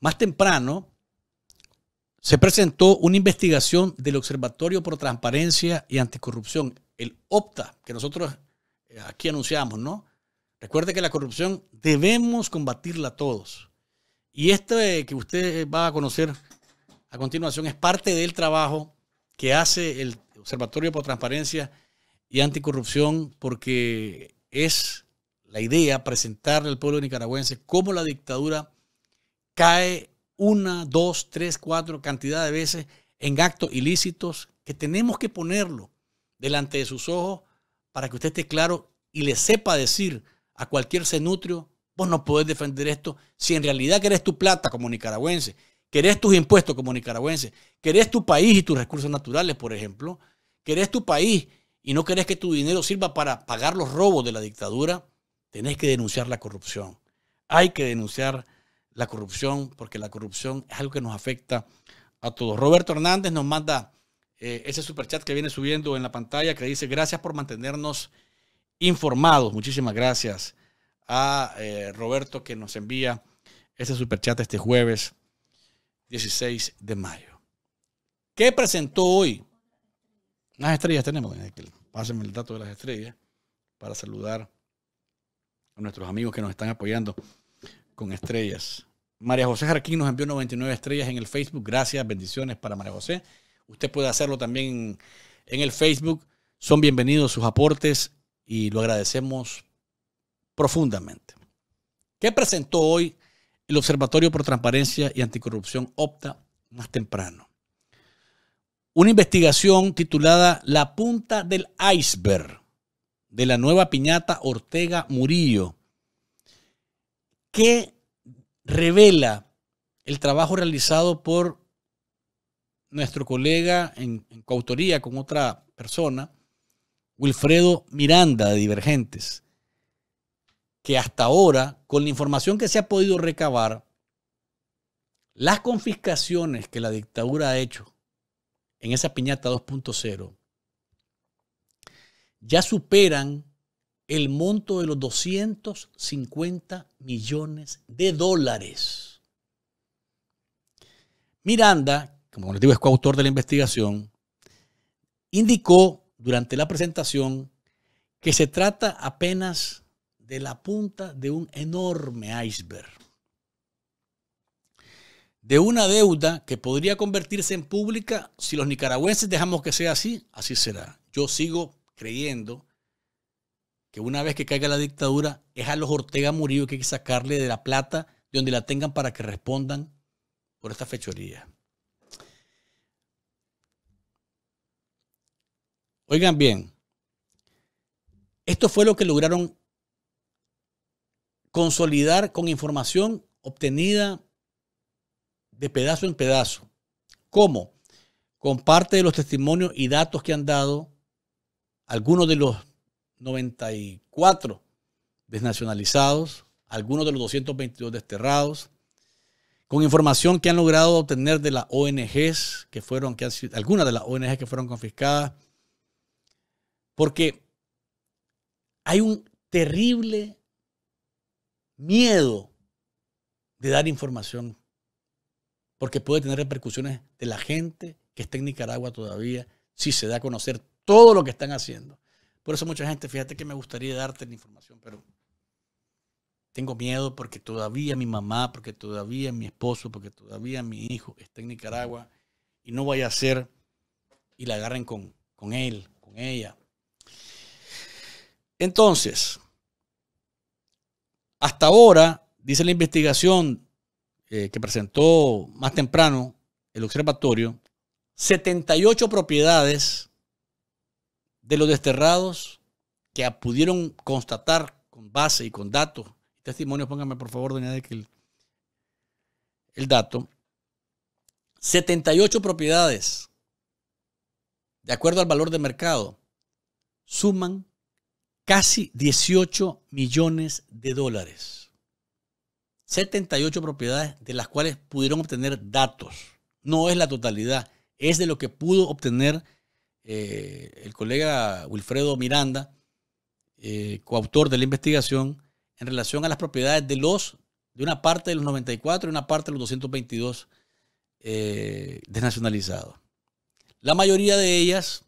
Más temprano se presentó una investigación del Observatorio por Transparencia y Anticorrupción, el OPTA, que nosotros eh, aquí anunciamos, ¿no? Recuerde que la corrupción debemos combatirla todos. Y este que usted va a conocer a continuación es parte del trabajo que hace el Observatorio por Transparencia y Anticorrupción porque es la idea presentarle al pueblo nicaragüense cómo la dictadura cae una, dos, tres, cuatro cantidad de veces en actos ilícitos que tenemos que ponerlo delante de sus ojos para que usted esté claro y le sepa decir a cualquier cenutrio, vos no podés defender esto si en realidad querés tu plata como nicaragüense, querés tus impuestos como nicaragüense, querés tu país y tus recursos naturales, por ejemplo, querés tu país y no querés que tu dinero sirva para pagar los robos de la dictadura, tenés que denunciar la corrupción. Hay que denunciar la corrupción, porque la corrupción es algo que nos afecta a todos. Roberto Hernández nos manda eh, ese superchat que viene subiendo en la pantalla que dice gracias por mantenernos informados. Muchísimas gracias a eh, Roberto que nos envía ese superchat este jueves 16 de mayo. ¿Qué presentó hoy? Las estrellas tenemos. Eh, pásenme el dato de las estrellas para saludar a nuestros amigos que nos están apoyando con estrellas. María José Jarquín nos envió 99 estrellas en el Facebook. Gracias, bendiciones para María José. Usted puede hacerlo también en el Facebook. Son bienvenidos sus aportes y lo agradecemos profundamente. ¿Qué presentó hoy el Observatorio por Transparencia y Anticorrupción OPTA más temprano? Una investigación titulada La punta del iceberg de la nueva piñata Ortega Murillo ¿Qué revela el trabajo realizado por nuestro colega en, en coautoría con otra persona, Wilfredo Miranda de Divergentes? que hasta ahora, con la información que se ha podido recabar, las confiscaciones que la dictadura ha hecho en esa piñata 2.0 ya superan el monto de los 250 millones de dólares. Miranda, como les digo, es coautor de la investigación, indicó durante la presentación que se trata apenas de la punta de un enorme iceberg, de una deuda que podría convertirse en pública si los nicaragüenses dejamos que sea así, así será. Yo sigo creyendo que una vez que caiga la dictadura, es a los Ortega Murillo que hay que sacarle de la plata de donde la tengan para que respondan por esta fechoría. Oigan bien, esto fue lo que lograron consolidar con información obtenida de pedazo en pedazo. ¿Cómo? Con parte de los testimonios y datos que han dado algunos de los 94 desnacionalizados, algunos de los 222 desterrados, con información que han logrado obtener de las ONGs que fueron, que algunas de las ONGs que fueron confiscadas, porque hay un terrible miedo de dar información, porque puede tener repercusiones de la gente que está en Nicaragua todavía, si se da a conocer todo lo que están haciendo. Por eso mucha gente, fíjate que me gustaría darte la información, pero tengo miedo porque todavía mi mamá, porque todavía mi esposo, porque todavía mi hijo está en Nicaragua y no vaya a ser y la agarren con, él, con ella. Entonces, hasta ahora, dice la investigación eh, que presentó más temprano el observatorio, 78 propiedades de los desterrados que pudieron constatar con base y con datos, testimonios, póngame por favor, doña de que el, el dato, 78 propiedades, de acuerdo al valor de mercado, suman casi 18 millones de dólares. 78 propiedades de las cuales pudieron obtener datos. No es la totalidad, es de lo que pudo obtener eh, el colega Wilfredo Miranda, eh, coautor de la investigación, en relación a las propiedades de los de una parte de los 94 y una parte de los 222 desnacionalizados. La mayoría de ellas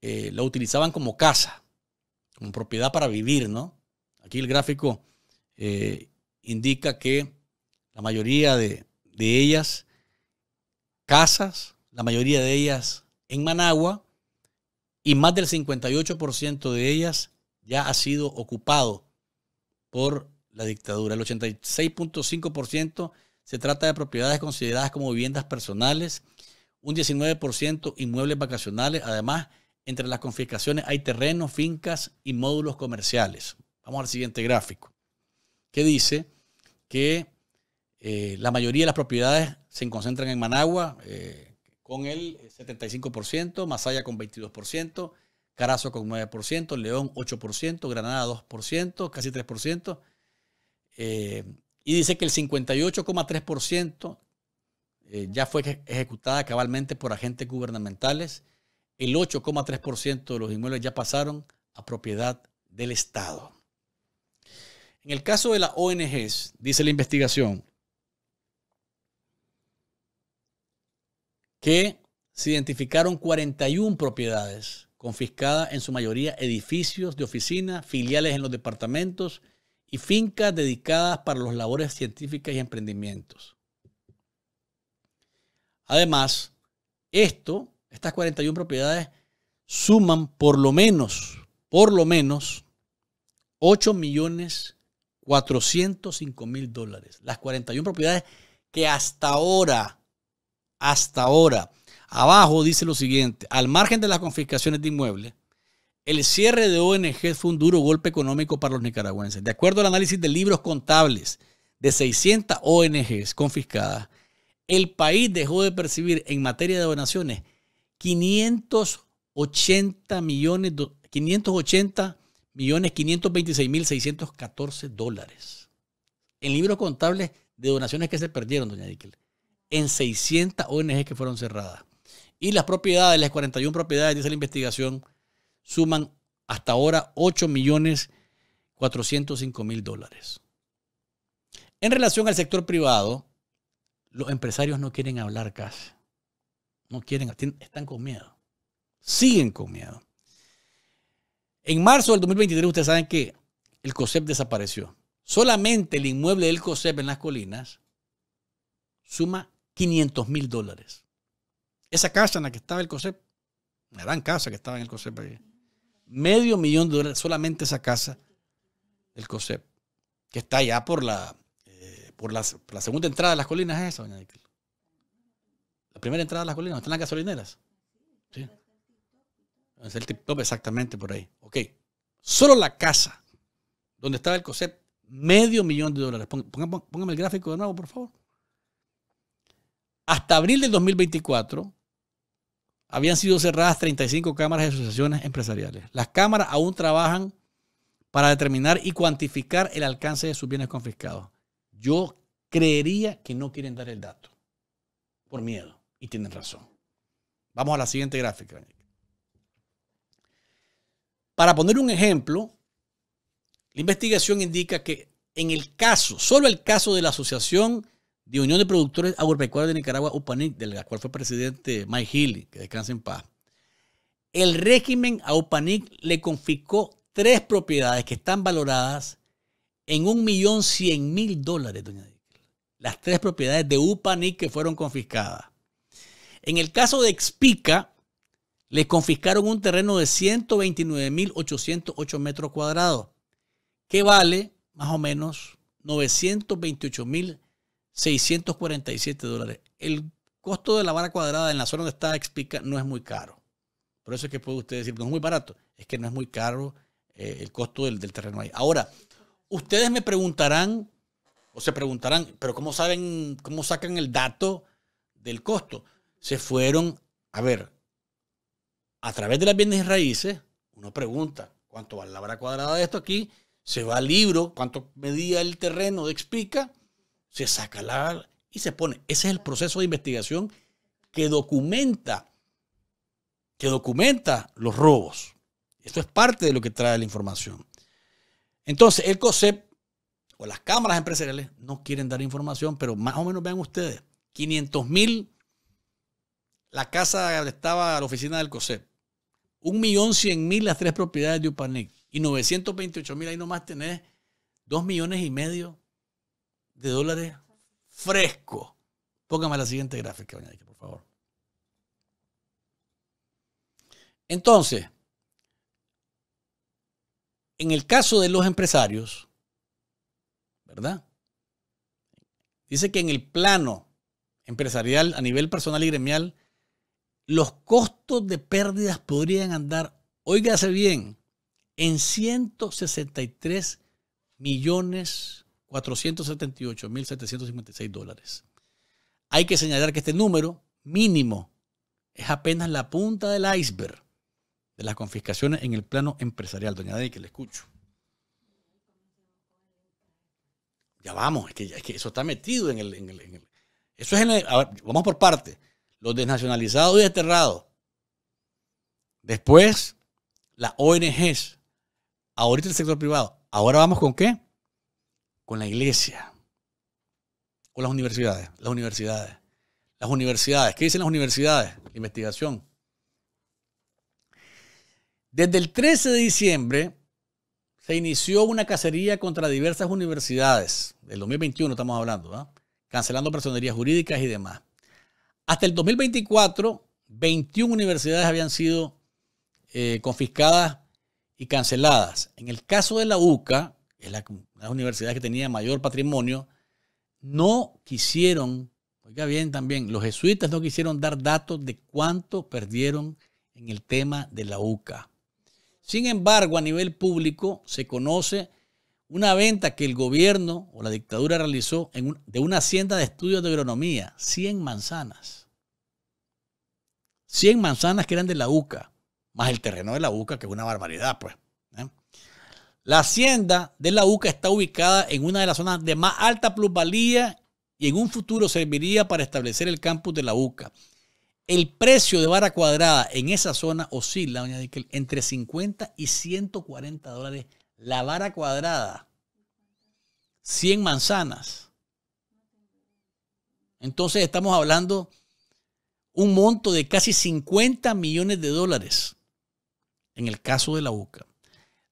eh, la utilizaban como casa, como propiedad para vivir, ¿no? Aquí el gráfico indica que la mayoría de, de ellas, casas, la mayoría de ellas en Managua, y más del 58% de ellas ya ha sido ocupado por la dictadura. El 86.5% se trata de propiedades consideradas como viviendas personales, un 19% inmuebles vacacionales. Además, entre las confiscaciones hay terrenos, fincas y módulos comerciales. Vamos al siguiente gráfico, que dice que eh, la mayoría de las propiedades se concentran en Managua. Eh, con el 75%, eh, Masaya con 22%, Carazo con 9%, León 8%, Granada 2%, casi 3%. Eh, y dice que el 58,3% eh, ya fue ejecutada cabalmente por agentes gubernamentales. El 8,3% de los inmuebles ya pasaron a propiedad del Estado. En el caso de las ONGs, dice la investigación, que se identificaron 41 propiedades confiscadas, en su mayoría edificios de oficinas, filiales en los departamentos y fincas dedicadas para las labores científicas y emprendimientos. Además, esto, estas 41 propiedades suman por lo menos, por lo menos 8.405.000 millones mil dólares. Las 41 propiedades que hasta ahora hasta ahora. Abajo dice lo siguiente, al margen de las confiscaciones de inmuebles, el cierre de ONG fue un duro golpe económico para los nicaragüenses. De acuerdo al análisis de libros contables de 600 ONGs confiscadas, el país dejó de percibir en materia de donaciones 580 millones, 580 millones 526 mil 614 dólares. En libros contables de donaciones que se perdieron, doña Dickel en 600 ONG que fueron cerradas. Y las propiedades, las 41 propiedades, dice la investigación, suman hasta ahora 8.405.000 millones mil dólares. En relación al sector privado, los empresarios no quieren hablar casi. No quieren, están con miedo. Siguen con miedo. En marzo del 2023, ustedes saben que el COSEP desapareció. Solamente el inmueble del COSEP en las colinas suma 500 mil dólares. Esa casa en la que estaba el COSEP, una gran casa que estaba en el COSEP, medio millón de dólares solamente esa casa el COSEP, que está allá por la, eh, por, la segunda entrada de las colinas, es esa, doña La primera entrada de las colinas, ¿dónde están las gasolineras? Sí. Es el tip top exactamente por ahí. Ok. Solo la casa donde estaba el COSEP, medio millón de dólares. póngame el gráfico de nuevo, por favor. Hasta abril del 2024 habían sido cerradas 35 cámaras de asociaciones empresariales. Las cámaras aún trabajan para determinar y cuantificar el alcance de sus bienes confiscados. Yo creería que no quieren dar el dato por miedo y tienen razón. Vamos a la siguiente gráfica. Para poner un ejemplo, la investigación indica que en el caso, solo el caso de la asociación de Unión de Productores Agropecuarios de Nicaragua, UPANIC, de la cual fue presidente Mike Healy, que descanse en paz. El régimen a UPANIC le confiscó tres propiedades que están valoradas en un millón cien mil dólares, doña Díaz. Las tres propiedades de UPANIC que fueron confiscadas. En el caso de Expica, le confiscaron un terreno de 129.808 metros cuadrados, que vale más o menos 928.000 647 dólares. El costo de la vara cuadrada en la zona donde está explica no es muy caro. Por eso es que puede usted decir, no es muy barato, es que no es muy caro eh, el costo del, terreno ahí. Ahora, ustedes me preguntarán, o se preguntarán, pero ¿cómo saben, cómo sacan el dato del costo? Se fueron, a ver, a través de las bienes y raíces, uno pregunta, ¿cuánto vale la vara cuadrada de esto aquí? Se va al libro, ¿cuánto medía el terreno de Explica? se saca la y se pone. Ese es el proceso de investigación que documenta, que documenta los robos. Esto es parte de lo que trae la información. Entonces, el COSEP o las cámaras empresariales no quieren dar información, pero más o menos vean ustedes, 500 mil, la casa donde estaba la oficina del COSEP, 1.100.000 las tres propiedades de Upanic y 928.000 ahí nomás tenés 2 millones y medio de dólares fresco. Póngame la siguiente gráfica, por favor. Entonces, en el caso de los empresarios, ¿verdad? Dice que en el plano empresarial, a nivel personal y gremial, los costos de pérdidas podrían andar, oígase bien, en 163 millones 478.756 dólares. Hay que señalar que este número mínimo es apenas la punta del iceberg de las confiscaciones en el plano empresarial. Doña Dey, que le escucho. Ya vamos, es que, eso está metido en el... eso es vamos por parte. Los desnacionalizados y desterrados. Después, las ONGs. Ahorita el sector privado. Ahora vamos con qué? con la iglesia, o las universidades, las universidades, las universidades. ¿Qué dicen las universidades? La investigación. Desde el 13 de diciembre se inició una cacería contra diversas universidades, del 2021 estamos hablando, ¿ah? cancelando personerías jurídicas y demás. Hasta el 2024, 21 universidades habían sido eh, confiscadas y canceladas. En el caso de la UCA, es la las universidades que tenían mayor patrimonio, no quisieron, oiga bien también, los jesuitas no quisieron dar datos de cuánto perdieron en el tema de la UCA. Sin embargo, a nivel público se conoce una venta que el gobierno o la dictadura realizó en de una hacienda de estudios de agronomía, 100 manzanas. 100 manzanas que eran de la UCA, más el terreno de la UCA, que es una barbaridad, pues. La hacienda de la UCA está ubicada en una de las zonas de más alta plusvalía y en un futuro serviría para establecer el campus de la UCA. El precio de vara cuadrada en esa zona oscila, doña entre 50 y 140 dólares la vara cuadrada. 100 manzanas. Entonces estamos hablando un monto de casi 50 millones de dólares en el caso de la UCA.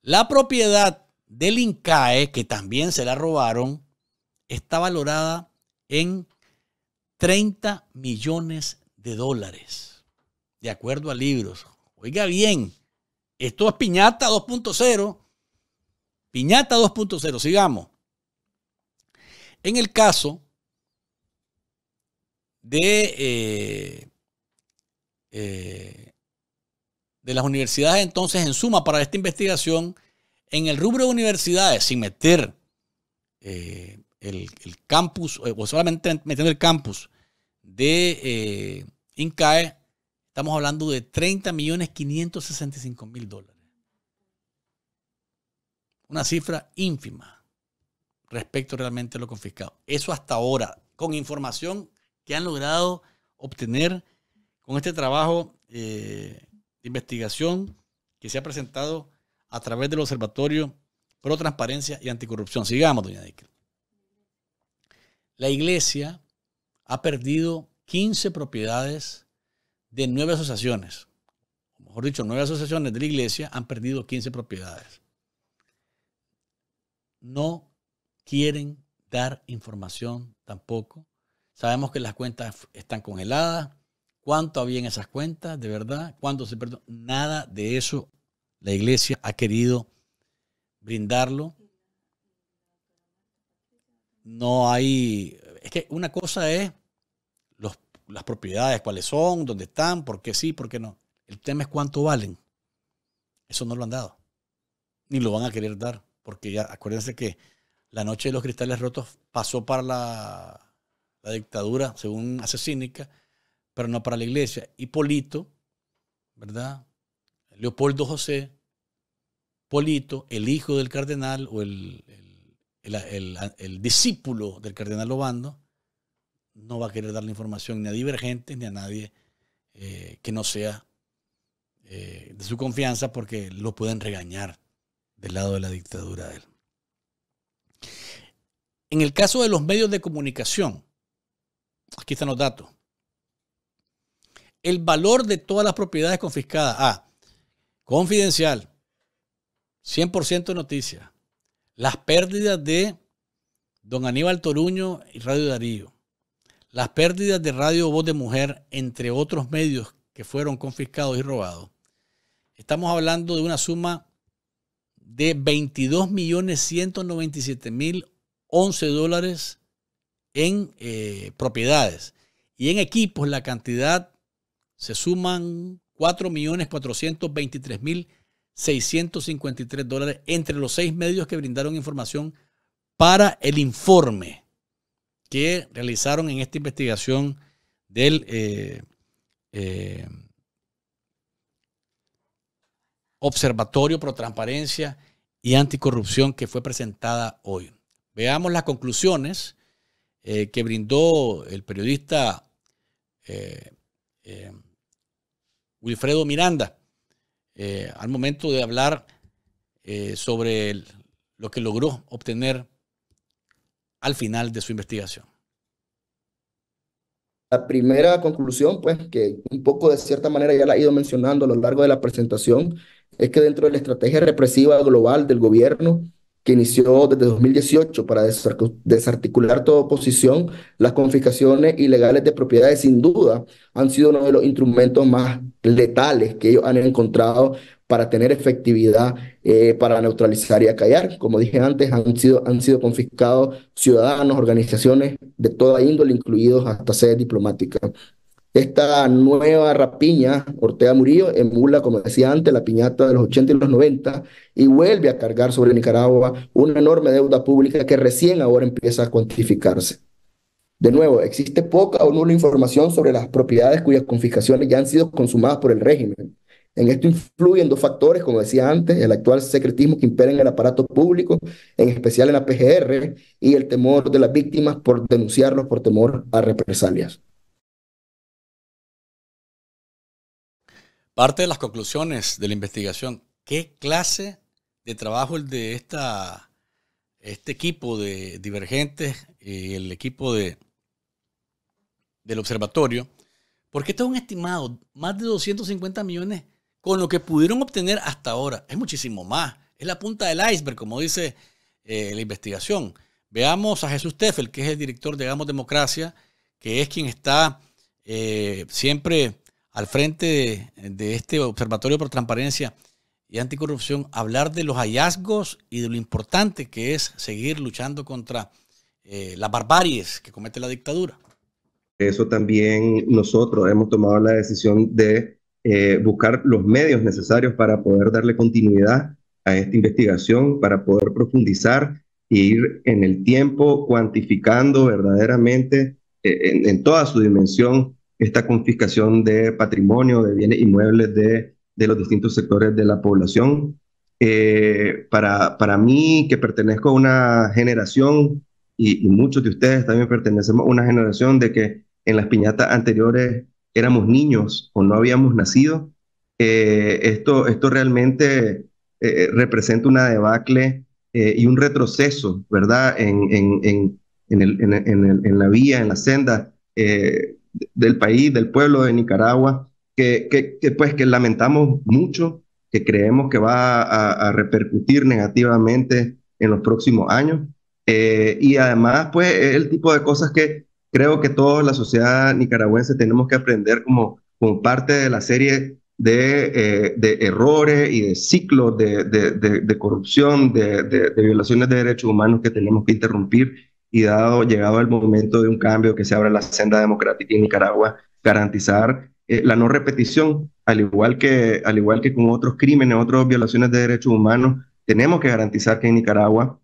La propiedad del INCAE, que también se la robaron, está valorada en 30 millones de dólares, de acuerdo a libros. Oiga bien, esto es piñata 2.0. Piñata 2.0, sigamos. En el caso de eh, eh, de las universidades entonces en suma para esta investigación en el rubro de universidades, sin meter eh, el, campus, eh, o solamente metiendo el campus de eh, INCAE, estamos hablando de 30.565.000 millones dólares. Una cifra ínfima respecto realmente a lo confiscado. Eso hasta ahora, con información que han logrado obtener con este trabajo investigación que se ha presentado a través del Observatorio Pro Transparencia y Anticorrupción. Sigamos, doña Dick. La iglesia ha perdido 15 propiedades de nueve asociaciones. O mejor dicho, nueve asociaciones de la iglesia han perdido 15 propiedades. No quieren dar información tampoco. Sabemos que las cuentas están congeladas, cuánto había en esas cuentas, de verdad, cuánto se perdió. Nada de eso la iglesia ha querido brindarlo. No hay, es que una cosa es las propiedades, cuáles son, dónde están, por qué sí, por qué no. El tema es cuánto valen. Eso no lo han dado. Ni lo van a querer dar. Porque ya acuérdense que la noche de los cristales rotos pasó para la dictadura, según hace cínica, pero no para la iglesia. Hipólito, ¿verdad? Leopoldo José, Polito, el hijo del cardenal o el, el, discípulo del cardenal Obando, no va a querer dar la información ni a divergentes ni a nadie eh, que no sea eh, de su confianza porque lo pueden regañar del lado de la dictadura de él. En el caso de los medios de comunicación, aquí están los datos el valor de todas las propiedades confiscadas. A. Confidencial. 100% noticia. Las pérdidas de don Aníbal Toruño y Radio Darío. Las pérdidas de Radio Voz de Mujer, entre otros medios que fueron confiscados y robados. Estamos hablando de una suma de 22.197.011 dólares en eh, propiedades. Y en equipos la cantidad se suman 4.423.653 dólares entre los seis medios que brindaron información para el informe que realizaron en esta investigación del eh, eh, Observatorio Pro Transparencia y Anticorrupción que fue presentada hoy. Veamos las conclusiones eh, que brindó el periodista Wilfredo Miranda, eh, al momento de hablar eh, sobre lo que logró obtener al final de su investigación. La primera conclusión, pues, que un poco de cierta manera ya la he ido mencionando a lo largo de la presentación, es que dentro de la estrategia represiva global del gobierno, que inició desde 2018 para desarticular toda oposición, las confiscaciones ilegales de propiedades sin duda han sido uno de los instrumentos más letales que ellos han encontrado para tener efectividad eh, para neutralizar y acallar. Como dije antes, han sido, han sido confiscados ciudadanos, organizaciones de toda índole, incluidos hasta sedes diplomáticas. Esta nueva rapiña, Ortega Murillo, emula, como decía antes, la piñata de los 80 y los 90 y vuelve a cargar sobre Nicaragua una enorme deuda pública que recién ahora empieza a cuantificarse. De nuevo, existe poca o nula información sobre las propiedades cuyas confiscaciones ya han sido consumadas por el régimen. En esto influyen dos factores, como decía antes, el actual secretismo que impera en el aparato público, en especial en la PGR, y el temor de las víctimas por denunciarlos por temor a represalias. Parte de las conclusiones de la investigación, ¿qué clase de trabajo el de esta, este equipo de divergentes, eh, el equipo de, del observatorio, porque esto es un estimado, más de 250 millones con lo que pudieron obtener hasta ahora. Es muchísimo más, es la punta del iceberg, como dice eh, la investigación. Veamos a Jesús Teffel, que es el director de vamos Democracia, que es quien está eh, siempre al frente de, este Observatorio por Transparencia y Anticorrupción, hablar de los hallazgos y de lo importante que es seguir luchando contra eh, las barbaries que comete la dictadura eso también nosotros hemos tomado la decisión de eh, buscar los medios necesarios para poder darle continuidad a esta investigación, para poder profundizar e ir en el tiempo cuantificando verdaderamente eh, en, toda su dimensión esta confiscación de patrimonio, de bienes inmuebles de, de los distintos sectores de la población. Eh, para, para mí, que pertenezco a una generación, y, y muchos de ustedes también pertenecemos a una generación de que en las piñatas anteriores éramos niños o no habíamos nacido. Eh, esto, esto realmente eh, eh, representa una debacle y un retroceso, ¿verdad? En, en, en, en, el, en, la vía, en la senda del país, del pueblo de Nicaragua, que, que, pues que lamentamos mucho, que creemos que va a, a repercutir negativamente en los próximos años. y además, pues, el tipo de cosas que creo que toda la sociedad nicaragüense tenemos que aprender como, como parte de la serie de, eh, de errores y de ciclos de, de, corrupción, de, violaciones de derechos humanos que tenemos que interrumpir y dado llegado el momento de un cambio que se abra la senda democrática en Nicaragua, garantizar eh, la no repetición, al igual, que, al igual que con otros crímenes, otras violaciones de derechos humanos, tenemos que garantizar que en Nicaragua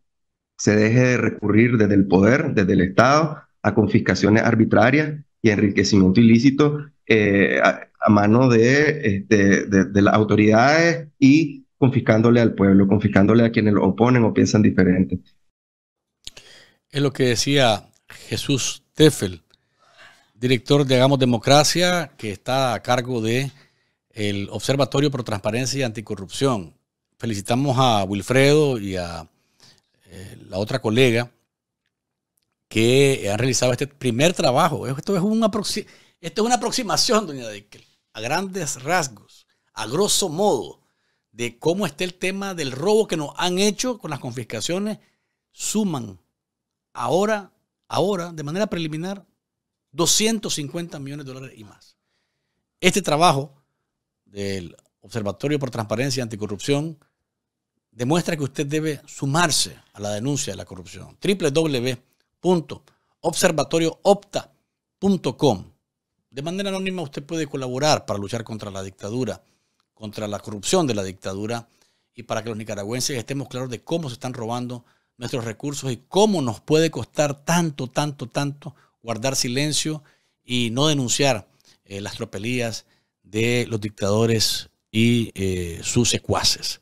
se deje de recurrir desde el poder, desde el Estado, a confiscaciones arbitrarias y enriquecimiento ilícito eh, a, mano eh, de, de, las autoridades y confiscándole al pueblo, confiscándole a quienes lo oponen o piensan diferente. Es lo que decía Jesús Teffel, director de Hagamos Democracia, que está a cargo de el Observatorio por Transparencia y Anticorrupción. Felicitamos a Wilfredo y a eh, la otra colega que han realizado este primer trabajo. Esto es, una esto es una aproximación, doña Dickel, a grandes rasgos, a grosso modo, de cómo está el tema del robo que nos han hecho con las confiscaciones, suman ahora, ahora, de manera preliminar, 250 millones de dólares y más. Este trabajo del Observatorio por Transparencia y Anticorrupción demuestra que usted debe sumarse a la denuncia de la corrupción. www opta.com De manera anónima usted puede colaborar para luchar contra la dictadura, contra la corrupción de la dictadura y para que los nicaragüenses estemos claros de cómo se están robando nuestros recursos y cómo nos puede costar tanto, tanto, tanto guardar silencio y no denunciar eh, las tropelías de los dictadores y eh, sus secuaces.